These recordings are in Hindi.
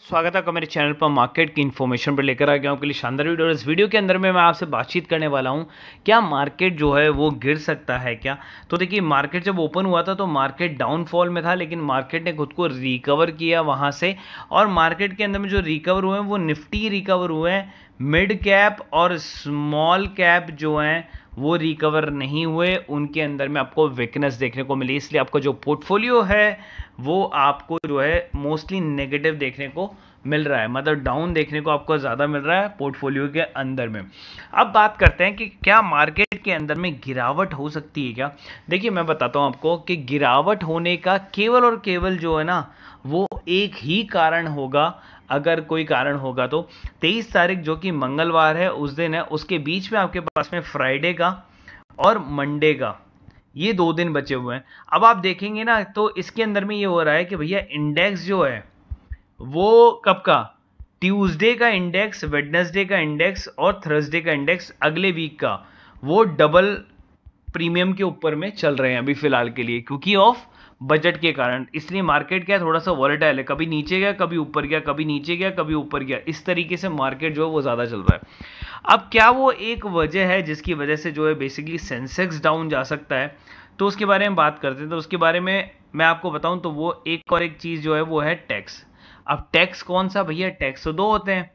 स्वागत है आपका मेरे चैनल पर मार्केट की इन्फॉर्मेशन पर लेकर आ गया हूँ के लिए शानदार वीडियो और इस वीडियो के अंदर में मैं आपसे बातचीत करने वाला हूँ क्या मार्केट जो है वो गिर सकता है क्या तो देखिए मार्केट जब ओपन हुआ था तो मार्केट डाउनफॉल में था लेकिन मार्केट ने खुद को रिकवर किया वहाँ से और मार्केट के अंदर में जो रिकवर हुए हैं वो निफ्टी रिकवर हुए हैं मिड कैप और स्मॉल कैप जो हैं वो रिकवर नहीं हुए उनके अंदर में आपको वीकनेस देखने को मिली इसलिए आपका जो पोर्टफोलियो है वो आपको जो है मोस्टली नेगेटिव देखने को मिल रहा है मतलब डाउन देखने को आपको ज़्यादा मिल रहा है पोर्टफोलियो के अंदर में अब बात करते हैं कि क्या मार्केट के अंदर में गिरावट हो सकती है क्या देखिए मैं बताता हूँ आपको कि गिरावट होने का केवल और केवल जो है ना वो एक ही कारण होगा अगर कोई कारण होगा तो तेईस तारीख जो कि मंगलवार है उस दिन है उसके बीच में आपके पास में फ्राइडे का और मंडे का ये दो दिन बचे हुए हैं अब आप देखेंगे ना तो इसके अंदर में ये हो रहा है कि भैया इंडेक्स जो है वो कब का ट्यूसडे का इंडेक्स वेडनेसडे का इंडेक्स और थर्सडे का इंडेक्स अगले वीक का वो डबल प्रीमियम के ऊपर में चल रहे हैं अभी फिलहाल के लिए क्योंकि ऑफ बजट के कारण इसलिए मार्केट क्या है थोड़ा सा वॉलेटाइल है कभी नीचे गया कभी ऊपर गया कभी नीचे गया कभी ऊपर गया इस तरीके से मार्केट जो है वो ज़्यादा चल रहा है अब क्या वो एक वजह है जिसकी वजह से जो है बेसिकली सेंसेक्स डाउन जा सकता है तो उसके बारे में बात करते हैं तो उसके बारे में मैं आपको बताऊँ तो वो एक और एक चीज़ जो है वो है टैक्स अब टैक्स कौन सा भैया टैक्स तो दो होते हैं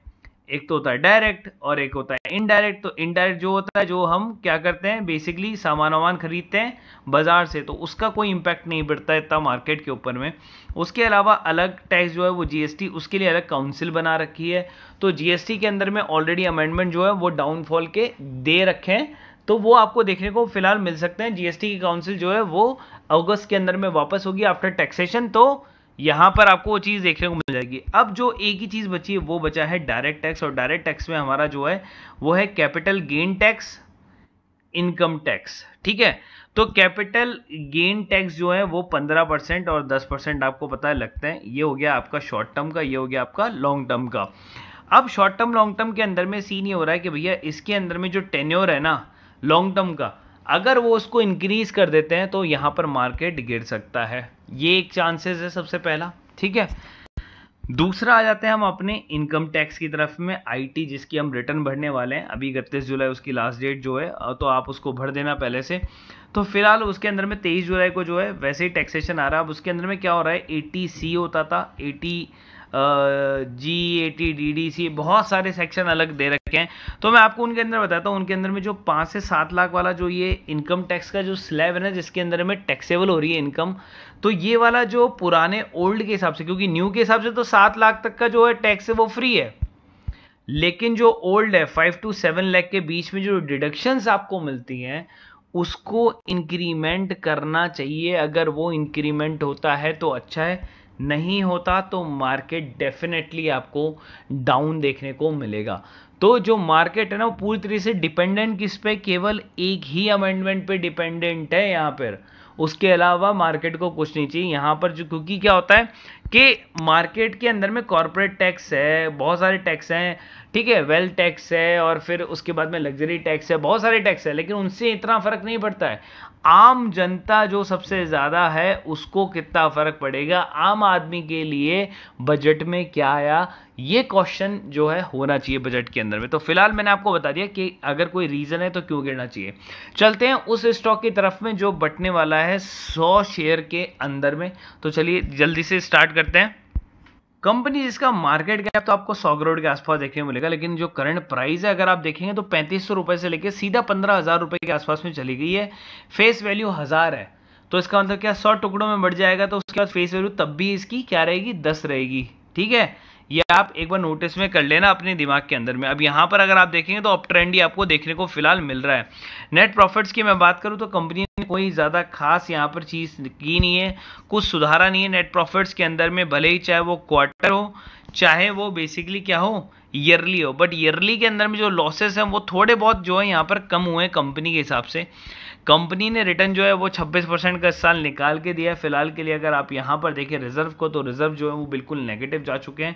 एक तो होता है डायरेक्ट और एक होता है इनडायरेक्ट तो इनडायरेक्ट जो होता है जो हम क्या करते हैं बेसिकली सामान वामान खरीदते हैं बाज़ार से तो उसका कोई इम्पैक्ट नहीं पड़ता है इतना मार्केट के ऊपर में उसके अलावा अलग टैक्स जो है वो जीएसटी उसके लिए अलग काउंसिल बना रखी है तो जीएसटी के अंदर में ऑलरेडी अमेंडमेंट जो है वो डाउनफॉल के दे रखे हैं तो वो आपको देखने को फिलहाल मिल सकते हैं जीएसटी की काउंसिल जो है वो अगस्त के अंदर में वापस होगी आफ्टर टैक्सेशन तो यहाँ पर आपको वो चीज़ देखने को मिल जाएगी अब जो एक ही चीज़ बची है वो बचा है डायरेक्ट टैक्स और डायरेक्ट टैक्स में हमारा जो है वो है capital gain tax income tax ठीक है तो कैपिटल गेन टैक्स जो है वो पंद्रह परसेंट और दस परसेंट आपको पता है लगता है ये हो गया आपका शॉर्ट टर्म का ये हो गया आपका लॉन्ग टर्म का अब शॉर्ट टर्म लॉन्ग टर्म के अंदर में सीन ये हो रहा है कि भैया इसके अंदर में जो टेन्योर है ना लॉन्ग टर्म का अगर वो उसको इंक्रीज़ कर देते हैं तो यहाँ पर मार्केट गिर सकता है ये एक चांसेस है सबसे पहला ठीक है दूसरा आ जाते हैं हम अपने इनकम टैक्स की तरफ में आईटी जिसकी हम रिटर्न भरने वाले हैं अभी इकतीस जुलाई उसकी लास्ट डेट जो है तो आप उसको भर देना पहले से तो फिलहाल उसके अंदर में तेईस जुलाई को जो है वैसे ही टैक्सेशन आ रहा है अब उसके अंदर में क्या हो रहा है एटी सी होता था eighty G A T D D C बहुत सारे सेक्शन अलग दे रखे हैं तो मैं आपको उनके अंदर बताता हूँ उनके अंदर में जो पाँच से सात लाख वाला जो ये इनकम टैक्स का जो स्लैब है ना जिसके अंदर में टैक्सेबल हो रही है इनकम तो ये वाला जो पुराने ओल्ड के हिसाब से क्योंकि न्यू के हिसाब से तो सात लाख तक का जो है टैक्स है वो फ्री है लेकिन जो ओल्ड है फाइव टू सेवन लैख के बीच में जो डिडक्शंस आपको मिलती हैं उसको इंक्रीमेंट करना चाहिए अगर वो इंक्रीमेंट होता है तो अच्छा है नहीं होता तो मार्केट डेफिनेटली आपको डाउन देखने को मिलेगा तो जो मार्केट है ना वो पूरी तरीके से डिपेंडेंट किस पे केवल एक ही अमेंडमेंट पे डिपेंडेंट है यहाँ पर उसके अलावा मार्केट को कुछ नहीं चाहिए यहाँ पर जो क्योंकि क्या होता है कि मार्केट के अंदर में कॉरपोरेट टैक्स है बहुत सारे टैक्स हैं ठीक है वेल्थ टैक्स है और फिर उसके बाद में लग्जरी टैक्स है बहुत सारे टैक्स है लेकिन उनसे इतना फ़र्क नहीं पड़ता है आम जनता जो सबसे ज़्यादा है उसको कितना फ़र्क पड़ेगा आम आदमी के लिए बजट में क्या आया ये क्वेश्चन जो है होना चाहिए बजट के अंदर में तो फिलहाल मैंने आपको बता दिया कि अगर कोई रीज़न है तो क्यों गिरना चाहिए चलते हैं उस स्टॉक की तरफ में जो बटने वाला है सौ शेयर के अंदर में तो चलिए जल्दी से स्टार्ट करते हैं कंपनी जिसका मार्केट कैप तो आपको सौ करोड़ के आसपास देखने को मिलेगा लेकिन जो करंट प्राइस है अगर आप देखेंगे तो पैंतीस सौ रुपये से लेकर सीधा पंद्रह हज़ार रुपये के आसपास में चली गई है फेस वैल्यू हज़ार है तो इसका मतलब क्या सौ टुकड़ों में बढ़ जाएगा तो उसके बाद फेस वैल्यू तब भी इसकी क्या रहेगी दस रहेगी ठीक है ये आप एक बार नोटिस में कर लेना अपने दिमाग के अंदर में अब यहाँ पर अगर आप देखेंगे तो अप ट्रेंड ही आपको देखने को फिलहाल मिल रहा है नेट प्रॉफिट्स की मैं बात करूँ तो कंपनी ने कोई ज़्यादा खास यहाँ पर चीज़ की नहीं है कुछ सुधारा नहीं है नेट प्रॉफिट्स के अंदर में भले ही चाहे वो क्वार्टर हो चाहे वो बेसिकली क्या हो ईयरली हो बट ईयरली के अंदर में जो लॉसेस हैं वो थोड़े बहुत जो है यहाँ पर कम हुए हैं कंपनी के हिसाब से कंपनी ने रिटर्न जो है वो 26 परसेंट का इस साल निकाल के दिया है फिलहाल के लिए अगर आप यहाँ पर देखें रिजर्व को तो रिजर्व जो है वो बिल्कुल नेगेटिव जा चुके हैं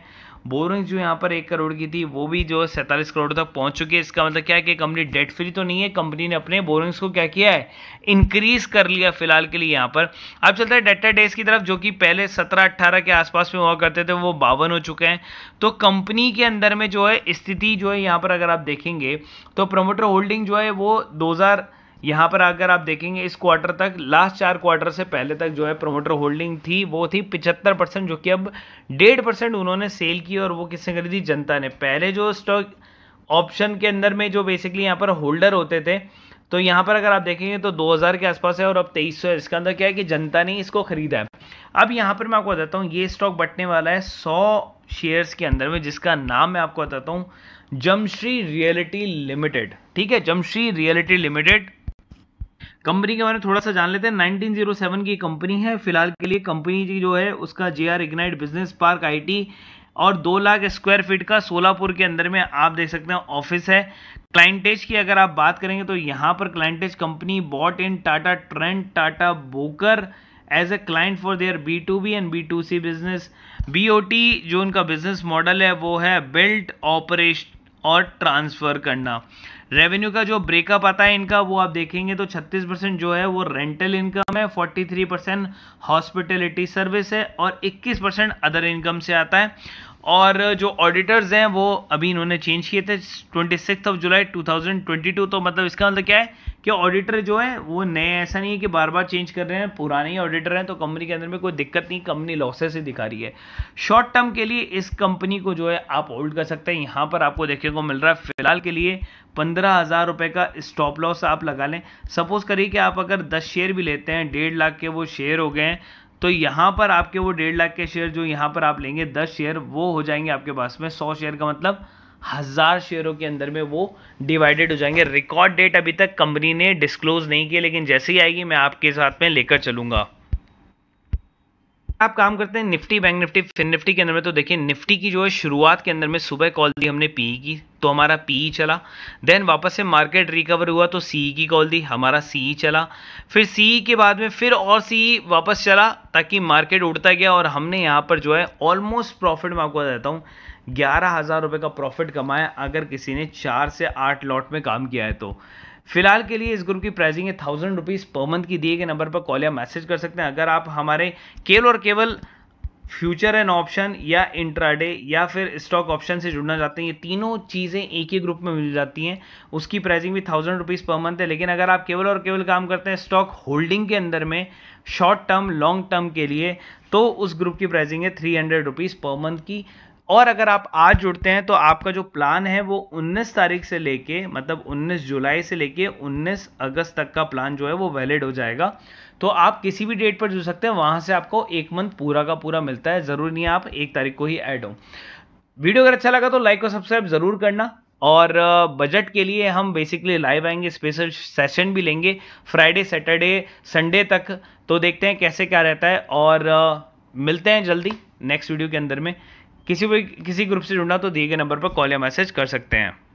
बोरिंग जो यहाँ पर एक करोड़ की थी वो भी जो है सैंतालीस करोड़ तक पहुँच चुकी है इसका मतलब क्या है कि कंपनी डेट फ्री तो नहीं है कंपनी ने अपने बोरिंग्स को क्या किया है इंक्रीज कर लिया फिलहाल के लिए यहाँ पर अब चलता है डेटा डेज की तरफ जो कि पहले सत्रह अट्ठारह के आसपास में हुआ करते थे वो बावन हो चुके हैं तो कंपनी के अंदर में जो है स्थिति जो है यहाँ पर अगर आप देखेंगे तो प्रोमोटर होल्डिंग जो है वो दो हज़ार यहाँ पर आकर आप देखेंगे इस क्वार्टर तक लास्ट चार क्वार्टर से पहले तक जो है प्रोमोटर होल्डिंग थी वो थी पिछहत्तर परसेंट जो कि अब डेढ़ परसेंट उन्होंने सेल की और वो किसने खरीदी जनता ने पहले जो स्टॉक ऑप्शन के अंदर में जो बेसिकली यहाँ पर होल्डर होते थे तो यहाँ पर अगर आप देखेंगे तो 2000 के आसपास है और अब 2300 है इसका अंदर क्या है कि जनता ने इसको खरीदा है अब यहाँ पर मैं आपको बताता हूँ ये स्टॉक बटने वाला है 100 शेयर्स के अंदर में जिसका नाम मैं आपको बताता हूँ जमश्री रियलिटी लिमिटेड ठीक है जमश्री रियलिटी लिमिटेड कंपनी के बारे में थोड़ा सा जान लेते हैं 1907 की कंपनी है फिलहाल के लिए कंपनी जो है उसका J R ignite business park IT और दो लाख स्क्वायर फीट का सोलापुर के अंदर में आप देख सकते हैं ऑफिस है क्लाइंटेज की अगर आप बात करेंगे तो यहाँ पर clientage company bought in Tata trend Tata broker as a client for their B to B and B to C business B O T जो उनका बिजनेस मॉडल है वो है बिल्ट ऑपरेशन और ट्रांसफ़र करना रेवेन्यू का जो ब्रेकअप आता है इनका वो आप देखेंगे तो 36 परसेंट जो है वो रेंटल इनकम है 43 परसेंट हॉस्पिटलिटी सर्विस है और 21 परसेंट अदर इनकम से आता है और जो ऑडिटर्स हैं वो अभी इन्होंने चेंज किए थे twenty six of July two thousand twenty two तो मतलब इसका मतलब क्या है कि ऑडिटर जो है वो नए ऐसा नहीं है कि बार बार चेंज कर रहे हैं पुराने ही ऑडिटर हैं तो कंपनी के अंदर में कोई दिक्कत नहीं कंपनी लॉसेस ही दिखा रही है शॉर्ट टर्म के लिए इस कंपनी को जो है आप होल्ड कर सकते हैं यहाँ पर आपको देखने को मिल रहा है फिलहाल के लिए पंद्रह हज़ार रुपये का स्टॉप लॉस आप लगा लें सपोज़ करिए कि आप अगर दस शेयर भी लेते हैं डेढ़ लाख के वो शेयर हो गए हैं तो यहाँ पर आपके वो डेढ़ लाख के शेयर जो यहाँ पर आप लेंगे दस शेयर वो हो जाएंगे आपके पास में सौ शेयर का मतलब हज़ार शेयरों के अंदर में वो डिवाइडेड हो जाएंगे रिकॉर्ड डेट अभी तक कंपनी ने डिस्क्लोज नहीं किया लेकिन जैसे ही आएगी मैं आपके साथ में लेकर चलूँगा आप काम करते हैं Nifty bank Nifty fin Nifty के अंदर में तो देखिए निफ्टी की जो है शुरुआत के अंदर में सुबह कॉल दी हमने पी e की तो हमारा पी e चला देन वापस से मार्केट रिकवर हुआ तो सीई e की कॉल दी हमारा सीई चला फिर सीई के बाद में फिर और सीई वापस चला ताकि मार्केट उड़ता गया और हमने यहाँ पर जो है ऑलमोस्ट प्रॉफिट मैं आपको देता हूँ ग्यारह हज़ार रुपये का प्रॉफिट कमाया अगर किसी ने चार से आठ लॉट में काम किया है तो फिलहाल के लिए इस ग्रुप की प्राइसिंग है थाउजेंड रुपीज़ पर मंथ की दिए गए नंबर पर कॉल या मैसेज कर सकते हैं अगर आप हमारे केवल और केवल फ्यूचर एंड ऑप्शन या इंट्राडे या फिर स्टॉक ऑप्शन से जुड़ना चाहते हैं ये तीनों चीज़ें एक ही ग्रुप में मिल जाती हैं उसकी प्राइसिंग भी थाउजेंड रुपीज़ पर मंथ है लेकिन अगर आप केवल और केवल काम करते हैं स्टॉक होल्डिंग के अंदर में शॉर्ट टर्म लॉन्ग टर्म के लिए तो उस ग्रुप की प्राइसिंग है three hundred rupees per month की और अगर आप आज जुड़ते हैं तो आपका जो प्लान है वो 19 तारीख से लेके मतलब 19 जुलाई से लेके 19 अगस्त तक का प्लान जो है वो वैलिड हो जाएगा तो आप किसी भी डेट पर जुड़ सकते हैं वहां से आपको एक मंथ पूरा का पूरा मिलता है ज़रूरी नहीं आप एक तारीख को ही ऐड हो वीडियो अगर अच्छा लगा तो लाइक और सब्सक्राइब ज़रूर करना और बजट के लिए हम बेसिकली लाइव आएंगे स्पेशल सेशन भी लेंगे फ्राइडे सैटरडे संडे तक तो देखते हैं कैसे क्या रहता है और मिलते हैं जल्दी नेक्स्ट वीडियो के अंदर में किसी भी किसी ग्रुप से जुड़ना तो दिए गए नंबर पर कॉल या मैसेज कर सकते हैं